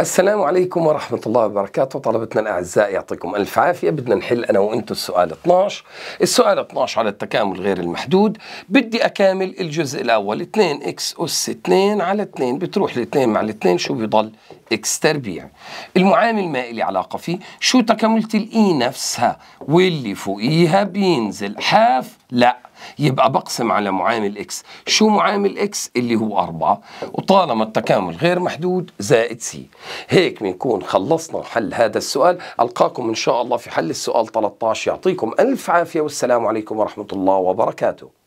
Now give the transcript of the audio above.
السلام عليكم ورحمة الله وبركاته طلبتنا الأعزاء يعطيكم ألف عافية بدنا نحل أنا وأنتم السؤال 12 السؤال 12 على التكامل غير المحدود بدي أكامل الجزء الأول 2 إكس أس 2 على 2 بتروح ل 2 مع ال 2 شو بيضل إكس تربيع المعامل ما إلي علاقة فيه شو تكاملة الإي نفسها واللي فوقيها بينزل حاف لأ يبقى بقسم على معامل اكس شو معامل اكس اللي هو 4 وطالما التكامل غير محدود زائد سي هيك بنكون خلصنا حل هذا السؤال القاكم ان شاء الله في حل السؤال 13 يعطيكم الف عافيه والسلام عليكم ورحمه الله وبركاته